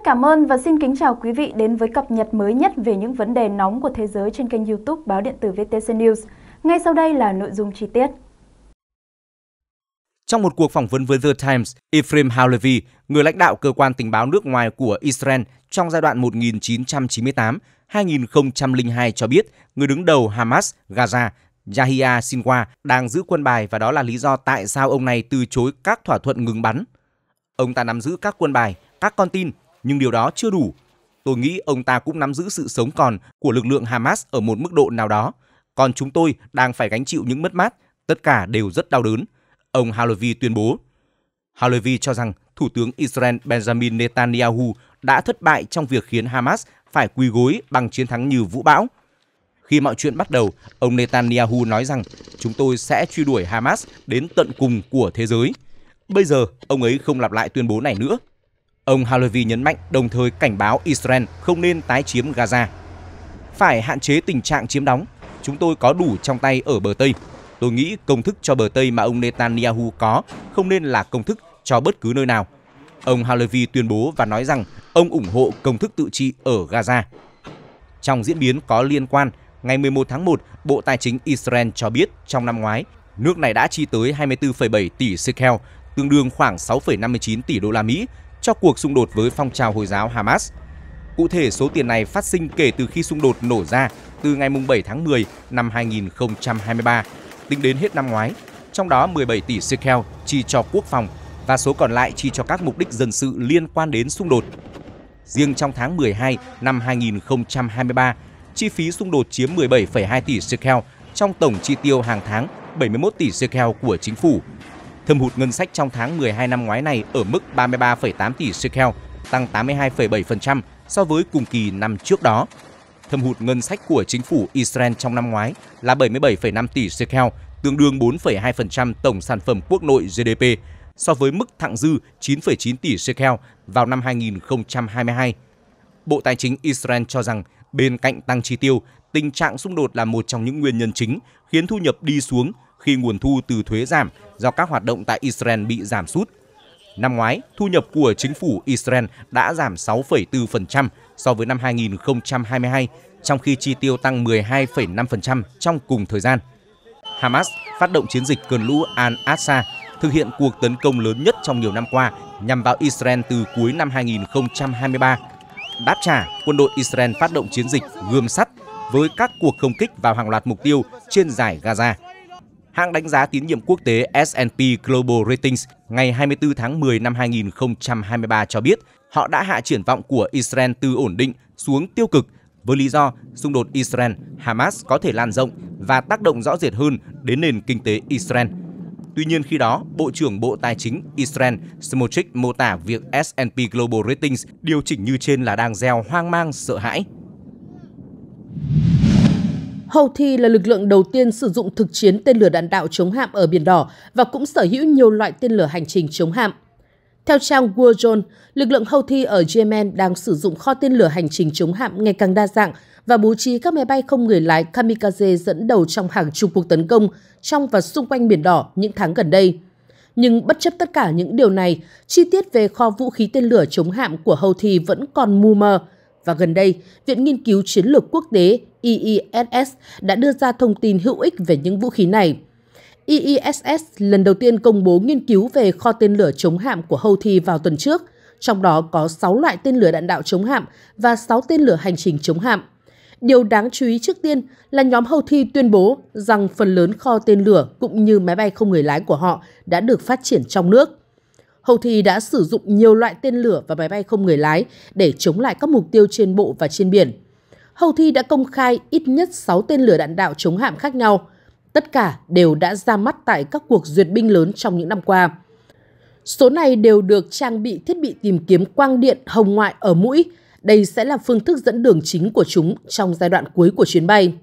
rất cảm ơn và xin kính chào quý vị đến với cập nhật mới nhất về những vấn đề nóng của thế giới trên kênh youtube báo điện tử VTC News. Ngay sau đây là nội dung chi tiết. Trong một cuộc phỏng vấn với The Times, Ephraim Halevi, người lãnh đạo cơ quan tình báo nước ngoài của Israel trong giai đoạn 1998-2002 cho biết người đứng đầu Hamas Gaza Yahya sinwa đang giữ quân bài và đó là lý do tại sao ông này từ chối các thỏa thuận ngừng bắn. Ông ta nắm giữ các quân bài, các con tin nhưng điều đó chưa đủ. Tôi nghĩ ông ta cũng nắm giữ sự sống còn của lực lượng Hamas ở một mức độ nào đó. Còn chúng tôi đang phải gánh chịu những mất mát, tất cả đều rất đau đớn. Ông Halevi tuyên bố. Halevi cho rằng Thủ tướng Israel Benjamin Netanyahu đã thất bại trong việc khiến Hamas phải quỳ gối bằng chiến thắng như vũ bão. Khi mọi chuyện bắt đầu, ông Netanyahu nói rằng chúng tôi sẽ truy đuổi Hamas đến tận cùng của thế giới. Bây giờ, ông ấy không lặp lại tuyên bố này nữa. Ông Halevi nhấn mạnh đồng thời cảnh báo Israel không nên tái chiếm Gaza. Phải hạn chế tình trạng chiếm đóng, chúng tôi có đủ trong tay ở bờ Tây. Tôi nghĩ công thức cho bờ Tây mà ông Netanyahu có không nên là công thức cho bất cứ nơi nào. Ông Halevi tuyên bố và nói rằng ông ủng hộ công thức tự trị ở Gaza. Trong diễn biến có liên quan, ngày 11 tháng 1, Bộ Tài chính Israel cho biết trong năm ngoái, nước này đã chi tới 24,7 tỷ shekel, tương đương khoảng 6,59 tỷ đô la Mỹ cho cuộc xung đột với phong trào Hồi giáo Hamas. Cụ thể, số tiền này phát sinh kể từ khi xung đột nổ ra từ ngày 7 tháng 10 năm 2023, tính đến hết năm ngoái, trong đó 17 tỷ shekel chi cho quốc phòng và số còn lại chi cho các mục đích dân sự liên quan đến xung đột. Riêng trong tháng 12 năm 2023, chi phí xung đột chiếm 17,2 tỷ shekel trong tổng chi tiêu hàng tháng 71 tỷ shekel của chính phủ thâm hụt ngân sách trong tháng 12 năm ngoái này ở mức 33,8 tỷ shekel, tăng 82,7% so với cùng kỳ năm trước đó. Thâm hụt ngân sách của chính phủ Israel trong năm ngoái là 77,5 tỷ shekel, tương đương 4,2% tổng sản phẩm quốc nội GDP, so với mức thặng dư 9,9 tỷ shekel vào năm 2022. Bộ Tài chính Israel cho rằng bên cạnh tăng chi tiêu, tình trạng xung đột là một trong những nguyên nhân chính khiến thu nhập đi xuống khi nguồn thu từ thuế giảm do các hoạt động tại Israel bị giảm sút. Năm ngoái, thu nhập của chính phủ Israel đã giảm 6,4% so với năm 2022, trong khi chi tiêu tăng 12,5% trong cùng thời gian. Hamas phát động chiến dịch cơn lũ Al-Aqsa, thực hiện cuộc tấn công lớn nhất trong nhiều năm qua nhằm vào Israel từ cuối năm 2023. Đáp trả, quân đội Israel phát động chiến dịch gươm sắt với các cuộc không kích vào hàng loạt mục tiêu trên giải Gaza hãng đánh giá tín nhiệm quốc tế S&P Global Ratings ngày 24 tháng 10 năm 2023 cho biết họ đã hạ triển vọng của Israel từ ổn định xuống tiêu cực với lý do xung đột Israel-Hamas có thể lan rộng và tác động rõ rệt hơn đến nền kinh tế Israel. Tuy nhiên khi đó, Bộ trưởng Bộ Tài chính Israel Smotrich mô tả việc S&P Global Ratings điều chỉnh như trên là đang gieo hoang mang sợ hãi. Houthi là lực lượng đầu tiên sử dụng thực chiến tên lửa đạn đạo chống hạm ở Biển Đỏ và cũng sở hữu nhiều loại tên lửa hành trình chống hạm. Theo trang Warzone, lực lượng Houthi ở Yemen đang sử dụng kho tên lửa hành trình chống hạm ngày càng đa dạng và bố trí các máy bay không người lái kamikaze dẫn đầu trong hàng chục cuộc tấn công trong và xung quanh Biển Đỏ những tháng gần đây. Nhưng bất chấp tất cả những điều này, chi tiết về kho vũ khí tên lửa chống hạm của Houthi vẫn còn mù mờ. Và gần đây, Viện Nghiên cứu Chiến lược Quốc tế IISS đã đưa ra thông tin hữu ích về những vũ khí này. IISS lần đầu tiên công bố nghiên cứu về kho tên lửa chống hạm của Houthi vào tuần trước, trong đó có 6 loại tên lửa đạn đạo chống hạm và 6 tên lửa hành trình chống hạm. Điều đáng chú ý trước tiên là nhóm Houthi tuyên bố rằng phần lớn kho tên lửa cũng như máy bay không người lái của họ đã được phát triển trong nước. Houthi đã sử dụng nhiều loại tên lửa và máy bay không người lái để chống lại các mục tiêu trên bộ và trên biển. Houthi đã công khai ít nhất 6 tên lửa đạn đạo chống hạm khác nhau. Tất cả đều đã ra mắt tại các cuộc duyệt binh lớn trong những năm qua. Số này đều được trang bị thiết bị tìm kiếm quang điện hồng ngoại ở mũi. Đây sẽ là phương thức dẫn đường chính của chúng trong giai đoạn cuối của chuyến bay.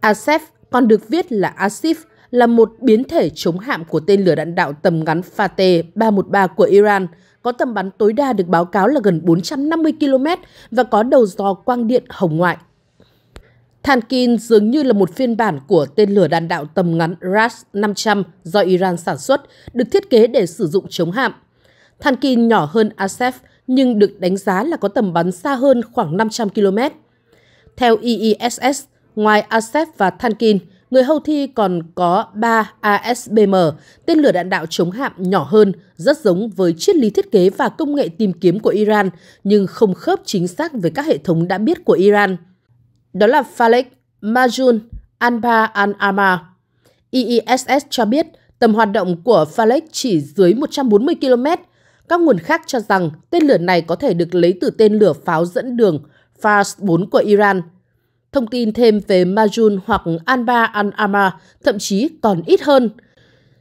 ASEF còn được viết là ASIF, là một biến thể chống hạm của tên lửa đạn đạo tầm ngắn Fateh 313 của Iran – có tầm bắn tối đa được báo cáo là gần 450 km và có đầu dò quang điện hồng ngoại. Thankin dường như là một phiên bản của tên lửa đạn đạo tầm ngắn RAS-500 do Iran sản xuất, được thiết kế để sử dụng chống hạm. Thankin nhỏ hơn Asef nhưng được đánh giá là có tầm bắn xa hơn khoảng 500 km. Theo IISS, e e ngoài Asef và Thankin, người Houthi còn có 3 ASBM, tên lửa đạn đạo chống hạm nhỏ hơn, rất giống với triết lý thiết kế và công nghệ tìm kiếm của Iran, nhưng không khớp chính xác với các hệ thống đã biết của Iran. Đó là Falek Majun Anba al-Ama. IISS cho biết tầm hoạt động của Falek chỉ dưới 140 km. Các nguồn khác cho rằng tên lửa này có thể được lấy từ tên lửa pháo dẫn đường Fars 4 của Iran – Thông tin thêm về Majun hoặc Anba an thậm chí còn ít hơn.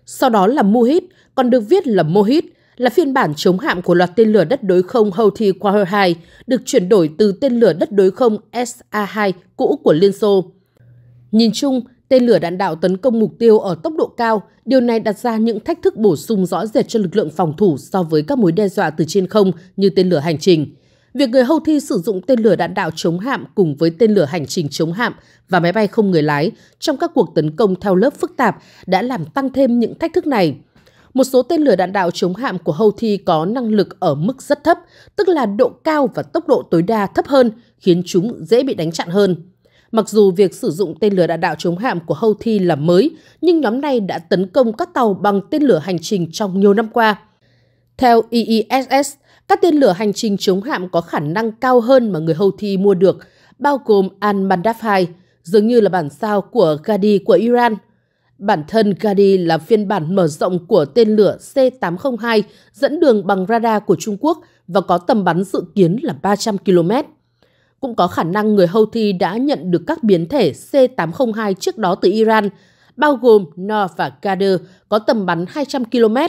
Sau đó là Muhit, còn được viết là Mohit, là phiên bản chống hạm của loạt tên lửa đất đối không Houthi Quaher 2, được chuyển đổi từ tên lửa đất đối không SA-2 cũ của Liên Xô. Nhìn chung, tên lửa đạn đạo tấn công mục tiêu ở tốc độ cao, điều này đặt ra những thách thức bổ sung rõ rệt cho lực lượng phòng thủ so với các mối đe dọa từ trên không như tên lửa hành trình. Việc người Houthi sử dụng tên lửa đạn đạo chống hạm cùng với tên lửa hành trình chống hạm và máy bay không người lái trong các cuộc tấn công theo lớp phức tạp đã làm tăng thêm những thách thức này. Một số tên lửa đạn đạo chống hạm của Houthi có năng lực ở mức rất thấp, tức là độ cao và tốc độ tối đa thấp hơn, khiến chúng dễ bị đánh chặn hơn. Mặc dù việc sử dụng tên lửa đạn đạo chống hạm của Houthi là mới, nhưng nhóm này đã tấn công các tàu bằng tên lửa hành trình trong nhiều năm qua. Theo IISS, các tên lửa hành trình chống hạm có khả năng cao hơn mà người Houthi mua được, bao gồm Al-Mandaf 2, dường như là bản sao của Gadi của Iran. Bản thân Gadi là phiên bản mở rộng của tên lửa C-802 dẫn đường bằng radar của Trung Quốc và có tầm bắn dự kiến là 300 km. Cũng có khả năng người Houthi đã nhận được các biến thể C-802 trước đó từ Iran, bao gồm Nor và Gader có tầm bắn 200 km –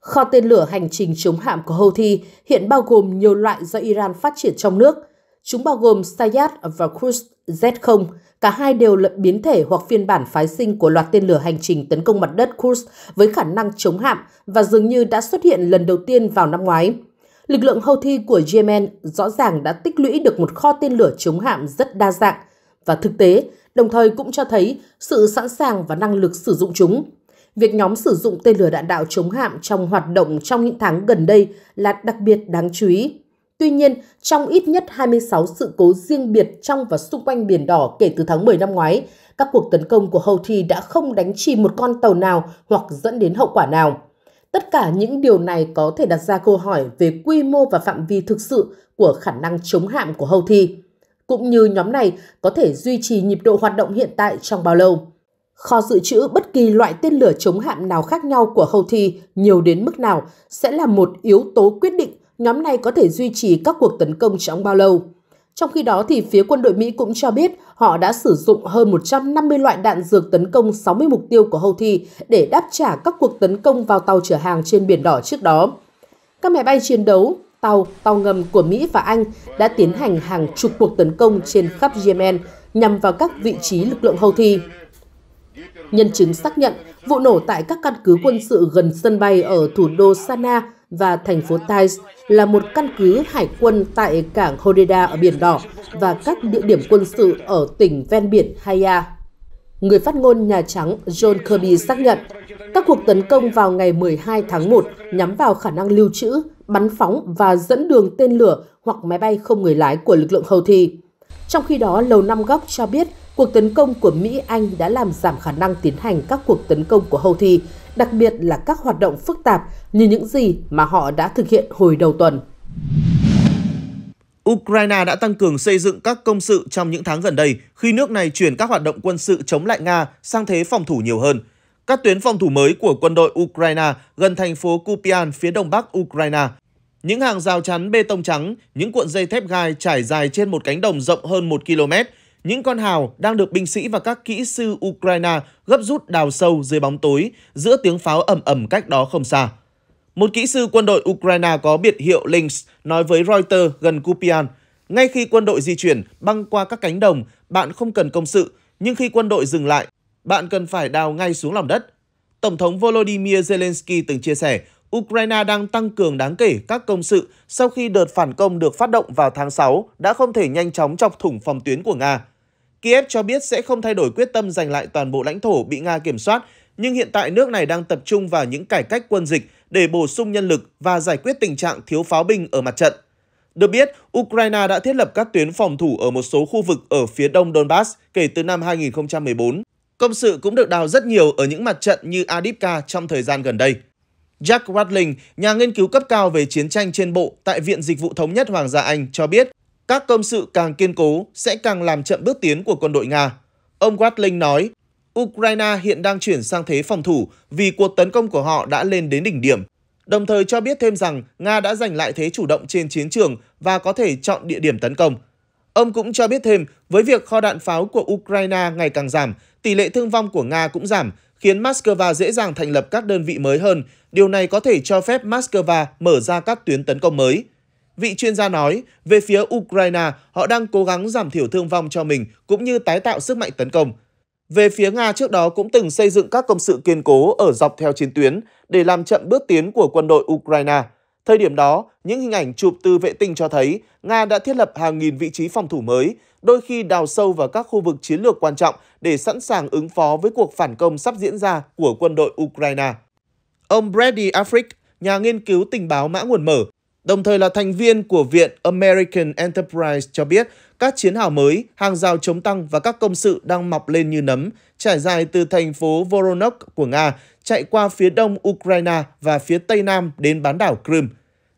Kho tên lửa hành trình chống hạm của Houthi hiện bao gồm nhiều loại do Iran phát triển trong nước. Chúng bao gồm Sayyad và Cruise Z-0, cả hai đều là biến thể hoặc phiên bản phái sinh của loạt tên lửa hành trình tấn công mặt đất Cruise với khả năng chống hạm và dường như đã xuất hiện lần đầu tiên vào năm ngoái. Lực lượng Houthi của Yemen rõ ràng đã tích lũy được một kho tên lửa chống hạm rất đa dạng và thực tế, đồng thời cũng cho thấy sự sẵn sàng và năng lực sử dụng chúng. Việc nhóm sử dụng tên lửa đạn đạo chống hạm trong hoạt động trong những tháng gần đây là đặc biệt đáng chú ý. Tuy nhiên, trong ít nhất 26 sự cố riêng biệt trong và xung quanh Biển Đỏ kể từ tháng 10 năm ngoái, các cuộc tấn công của Houthi đã không đánh chìm một con tàu nào hoặc dẫn đến hậu quả nào. Tất cả những điều này có thể đặt ra câu hỏi về quy mô và phạm vi thực sự của khả năng chống hạm của Houthi, cũng như nhóm này có thể duy trì nhịp độ hoạt động hiện tại trong bao lâu. Kho dự trữ bất kỳ loại tên lửa chống hạm nào khác nhau của Houthi nhiều đến mức nào sẽ là một yếu tố quyết định nhóm này có thể duy trì các cuộc tấn công trong bao lâu. Trong khi đó, thì phía quân đội Mỹ cũng cho biết họ đã sử dụng hơn 150 loại đạn dược tấn công 60 mục tiêu của Houthi để đáp trả các cuộc tấn công vào tàu chở hàng trên Biển Đỏ trước đó. Các máy bay chiến đấu, tàu, tàu ngầm của Mỹ và Anh đã tiến hành hàng chục cuộc tấn công trên khắp Yemen nhằm vào các vị trí lực lượng Houthi. Nhân chứng xác nhận vụ nổ tại các căn cứ quân sự gần sân bay ở thủ đô Sana và thành phố Taiz là một căn cứ hải quân tại cảng Hodeida ở Biển Đỏ và các địa điểm quân sự ở tỉnh ven biển Haya. Người phát ngôn Nhà Trắng John Kirby xác nhận, các cuộc tấn công vào ngày 12 tháng 1 nhắm vào khả năng lưu trữ, bắn phóng và dẫn đường tên lửa hoặc máy bay không người lái của lực lượng Houthi. Trong khi đó, Lầu Năm Góc cho biết cuộc tấn công của Mỹ Anh đã làm giảm khả năng tiến hành các cuộc tấn công của Houthi, đặc biệt là các hoạt động phức tạp như những gì mà họ đã thực hiện hồi đầu tuần. Ukraine đã tăng cường xây dựng các công sự trong những tháng gần đây khi nước này chuyển các hoạt động quân sự chống lại Nga sang thế phòng thủ nhiều hơn. Các tuyến phòng thủ mới của quân đội Ukraine gần thành phố Kupian phía đông bắc Ukraine. Những hàng rào chắn bê tông trắng, những cuộn dây thép gai trải dài trên một cánh đồng rộng hơn 1 km những con hào đang được binh sĩ và các kỹ sư Ukraine gấp rút đào sâu dưới bóng tối giữa tiếng pháo ầm ầm cách đó không xa. Một kỹ sư quân đội Ukraine có biệt hiệu Lynx nói với Reuters gần Kupian, ngay khi quân đội di chuyển băng qua các cánh đồng, bạn không cần công sự, nhưng khi quân đội dừng lại, bạn cần phải đào ngay xuống lòng đất. Tổng thống Volodymyr Zelensky từng chia sẻ, Ukraine đang tăng cường đáng kể các công sự sau khi đợt phản công được phát động vào tháng 6 đã không thể nhanh chóng chọc thủng phòng tuyến của Nga. Kiev cho biết sẽ không thay đổi quyết tâm giành lại toàn bộ lãnh thổ bị Nga kiểm soát, nhưng hiện tại nước này đang tập trung vào những cải cách quân dịch để bổ sung nhân lực và giải quyết tình trạng thiếu pháo binh ở mặt trận. Được biết, Ukraine đã thiết lập các tuyến phòng thủ ở một số khu vực ở phía đông Donbass kể từ năm 2014. Công sự cũng được đào rất nhiều ở những mặt trận như Adipka trong thời gian gần đây. Jack Watling, nhà nghiên cứu cấp cao về chiến tranh trên bộ tại Viện Dịch vụ Thống nhất Hoàng gia Anh cho biết, các công sự càng kiên cố sẽ càng làm chậm bước tiến của quân đội Nga. Ông Watling nói, Ukraine hiện đang chuyển sang thế phòng thủ vì cuộc tấn công của họ đã lên đến đỉnh điểm. Đồng thời cho biết thêm rằng Nga đã giành lại thế chủ động trên chiến trường và có thể chọn địa điểm tấn công. Ông cũng cho biết thêm, với việc kho đạn pháo của Ukraine ngày càng giảm, tỷ lệ thương vong của Nga cũng giảm, khiến Moscow dễ dàng thành lập các đơn vị mới hơn. Điều này có thể cho phép Moscow mở ra các tuyến tấn công mới. Vị chuyên gia nói, về phía Ukraine, họ đang cố gắng giảm thiểu thương vong cho mình cũng như tái tạo sức mạnh tấn công. Về phía Nga trước đó cũng từng xây dựng các công sự kiên cố ở dọc theo chiến tuyến để làm chậm bước tiến của quân đội Ukraine. Thời điểm đó, những hình ảnh chụp từ vệ tinh cho thấy Nga đã thiết lập hàng nghìn vị trí phòng thủ mới, đôi khi đào sâu vào các khu vực chiến lược quan trọng để sẵn sàng ứng phó với cuộc phản công sắp diễn ra của quân đội Ukraine. Ông Brady afrik nhà nghiên cứu tình báo mã nguồn mở, đồng thời là thành viên của Viện American Enterprise cho biết các chiến hào mới, hàng rào chống tăng và các công sự đang mọc lên như nấm, trải dài từ thành phố Voronezh của Nga, chạy qua phía đông Ukraine và phía tây nam đến bán đảo Crimea.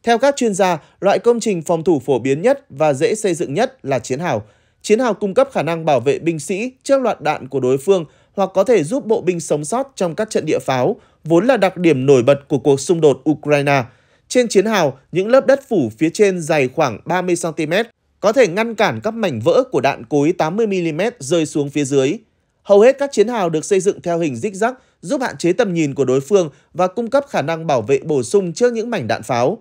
Theo các chuyên gia, loại công trình phòng thủ phổ biến nhất và dễ xây dựng nhất là chiến hào. Chiến hào cung cấp khả năng bảo vệ binh sĩ trước loạt đạn của đối phương hoặc có thể giúp bộ binh sống sót trong các trận địa pháo, vốn là đặc điểm nổi bật của cuộc xung đột Ukraine – trên chiến hào, những lớp đất phủ phía trên dày khoảng 30cm, có thể ngăn cản các mảnh vỡ của đạn cối 80mm rơi xuống phía dưới. Hầu hết các chiến hào được xây dựng theo hình dích zigzag giúp hạn chế tầm nhìn của đối phương và cung cấp khả năng bảo vệ bổ sung trước những mảnh đạn pháo.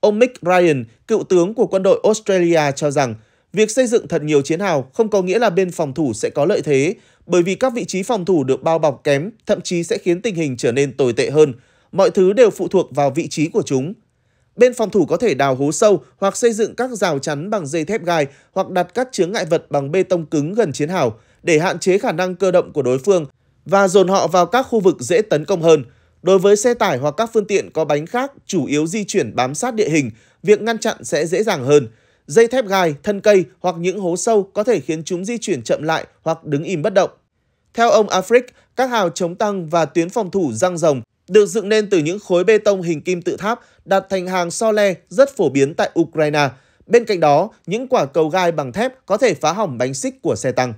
Ông Mick Ryan, cựu tướng của quân đội Australia cho rằng, việc xây dựng thật nhiều chiến hào không có nghĩa là bên phòng thủ sẽ có lợi thế, bởi vì các vị trí phòng thủ được bao bọc kém thậm chí sẽ khiến tình hình trở nên tồi tệ hơn. Mọi thứ đều phụ thuộc vào vị trí của chúng. Bên phòng thủ có thể đào hố sâu hoặc xây dựng các rào chắn bằng dây thép gai hoặc đặt các chướng ngại vật bằng bê tông cứng gần chiến hào để hạn chế khả năng cơ động của đối phương và dồn họ vào các khu vực dễ tấn công hơn. Đối với xe tải hoặc các phương tiện có bánh khác chủ yếu di chuyển bám sát địa hình, việc ngăn chặn sẽ dễ dàng hơn. Dây thép gai, thân cây hoặc những hố sâu có thể khiến chúng di chuyển chậm lại hoặc đứng im bất động. Theo ông Afrik, các hào chống tăng và tuyến phòng thủ răng rồng được dựng nên từ những khối bê tông hình kim tự tháp đặt thành hàng so le rất phổ biến tại Ukraine. Bên cạnh đó, những quả cầu gai bằng thép có thể phá hỏng bánh xích của xe tăng.